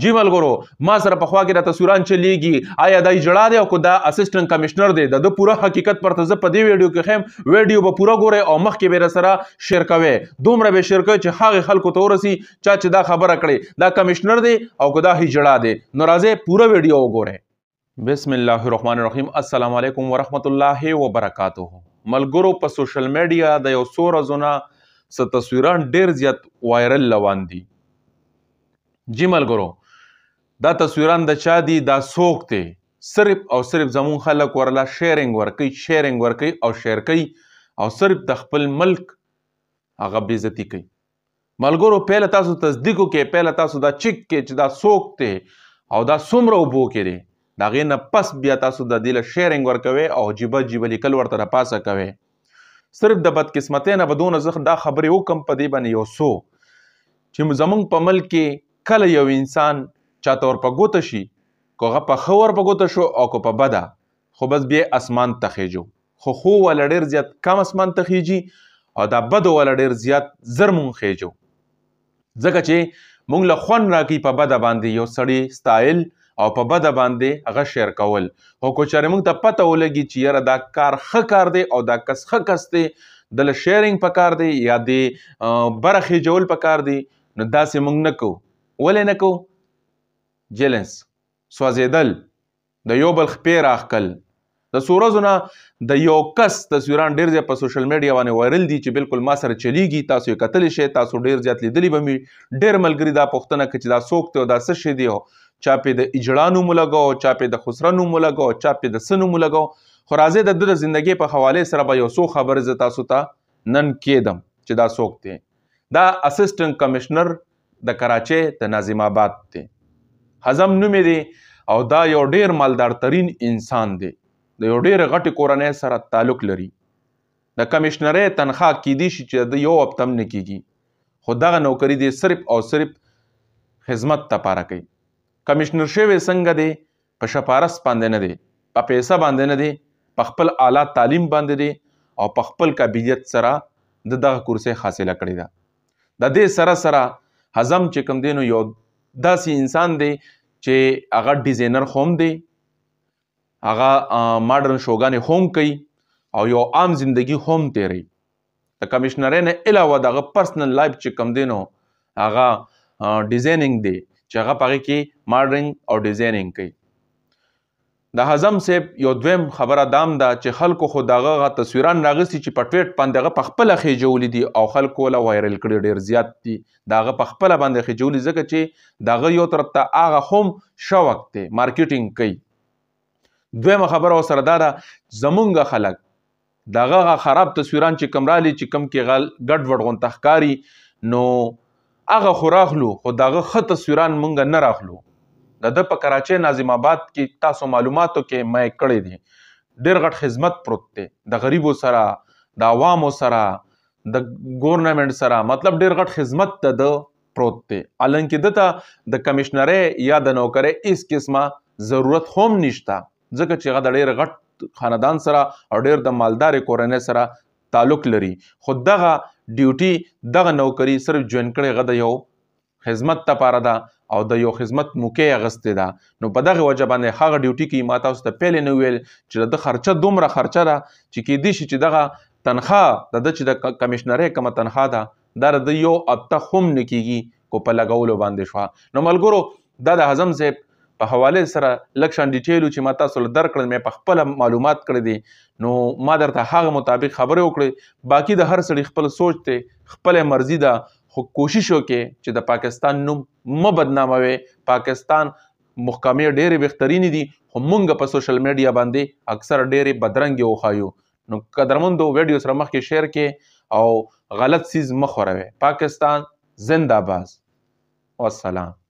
جی ملګرو ما سره په خوا کې را تصویران چلیږي آیا دای جړه دی او کو دا اسسټنټ کمشنر دی د پوره حقیقت پر ته په دې ویډیو کې خیم ویډیو به پوره ګوره او مخ کې به سره شیر کوي دومره به شیر کوي چې هغه خلکو ته ورسي چا چې دا خبره کړي دا کمشنر دی او کو دا هی جړه دی نو راځي پوره ویډیو وګوره بسم الله الرحمن الرحیم السلام علیکم ورحمت الله وبرکاتہ ملګرو په سوشل میډیا د یو سور زونه ست تصویران ډیر زیات وایرل روان دي جی ملګرو دا تصویران د چا دي دا سوق دي صرف او صرف زمون خلک ورلا شیرینګ ورکي شیرینګ ورکي او شیر کوي او صرف د خپل ملک هغه بیزتی کوي ملګرو پهله تاسو تصدیق کې پهله تاسو دا چیک کې چې دا سوق دي او دا څومره وبو کړي دا غي نه پس بیا تاسو د دې له شیرینګ ورکوي او جيبه جيبه لیکل ورته پاسه کوي صرف د بدقسمتۍ نه بدون زخ دا خبرې وکم په دې باندې یو سو چې زمونږ په ملک کې کله یو انسان چاته ور په ګوت شي کوغه په خور په ګوت شو او کو په بده خو بس بیا اسمان ته خېجو خو خو ول ډیر زیات کم اسمان ته خېجي او دا بده ول ډیر زیات زر مون خېجو ځکه چې مونږ له خون راکی په بده باندې یو سړی سټایل او په بده باندې هغه شیر کول هو کو چر مونږ ته پته ولګي چې یره دا کار خه کار دی او دا کس خه کس دی دل شیرینګ پکار دی یا دی برخه جوړ پکار دی نو دا سه مونږ نکو ولې نکو جلنس سوځېدل د یو بل خپې راخکل د سورزونه د یو کس تصویران ډیر ځای په سوشل میډیا باندې وایرل دي چې بالکل ما سره چلیږي تاسو یې کتلی شئ تاسو ډیر زیات لیدلی به مې ډیر ملګری دا پوښتنه کوي چې دا څوک دی او دا څه شی دی چا پې د اجړا نوم لګاو چا پې د خسره نوم لګاو چا پې د څه نوم لګاو خو راځي د د زندګۍ په حواله سره به یو څو خبرې ز تاسو ته نن کېدم چې دا څوک دی دا اسسټنټ کمشنر د کراچۍ د ناظم آباد دی حزم نومې دی او دا یو ډیر مالدار ترين انسان دی د یو ډیر غټي کورنۍ سره تعلق لري د کمشنرۍ تنخواه کې دي چې د یو اپتم نه کیږي خو دغه نوکری دی صرف او صرف خدمت ته پاره کوي کمشنر شوی څنګه دی په شپارس باندې نه دی په پیسې باندې نه دی په خپل اعلی تعلیم باندې دی او په خپل قابلیت سره د دغه کورسې حاصله کړی ده د دې سره سره حزم چې کوم دینو یو داسې انسان دی چې هغه ډیزاینر هم دی هغه ماډرن شوګانې هم کوي او یو عام ژوندۍ هم تیري د کمشنرې نه علاوه دغه پرسنل لایف چې کم دینو هغه ډیزاینینګ دی چې هغه پغې کې ماډرنګ او ډیزاینینګ کوي د حزم سیب یو دویم خبره دام ده دا چې خلکو خو دغه تصویران راغسي چې په ټویټ باندې هغه په خپل خېجولې دي او خلکو له وایرل کړي ډیر زیات دي دغه په خپل باندې خېجولې ځکه چې دغه یو طرف ته هغه هم شوق دی مارکیټینګ کوي دویمه خبره وسره دا ده زمونږ خلک دغه خراب تصویران چې کم رالي چې کم کې غل ګډ وډ غون تخکاری نو هغه خوراخلو خو دغه خط تصویران مونږ نه راخلو د د په کراچۍ ناظم آباد کې تاسو معلوماتو کې مې کړې دي ډېر غټ خدمت پروت دی د غریبو سره د عوامو سره د ګورنمنت سره مطلب ډېر غټ خدمت ته د پروت دی الانکه دته د کمشنرې یا د نوکرې اس قسمه ضرورت هم نشته ځکه چې هغه ډېر غټ خاندان سره او ډېر د مالدار کورنۍ سره تعلق لري خو دغه ډیوټي دغه نوکری صرف جوین کړي غد یو خدمت ته پاره ده او د یو خدمت موقع اغستې ده نو په دغه وجه باندې هغه ډیوټي کې ما تاسو ته پیل نه ویل چې د خرچه دومره خرچه ده چې کې دي چې دغه تنخوا د د چې د کمشنرې کم تنخوا ده دا د یو اته هم نکېږي کو په لګولو باندې شو نو ملګرو دا د حزم صاحب په حواله سره لکشن ډیټیل چې ما تاسو له درکړل مې په خپل معلومات کړې دي نو ما درته هغه مطابق خبره وکړې باقی د هر سړي خپل سوچ ته خپل مرزي ده خو کوشش وکې چې د پاکستان نوم م بدناموي پاکستان محکمې ډېرې بهترینې دي خو مونږ په سوشل میډیا باندې اکثر ډېرې بدرنګ وخایو نو قدرمندو ویډیو سره مخ کې شیر کې او غلط سیز مخ وروي پاکستان زنده باد والسلام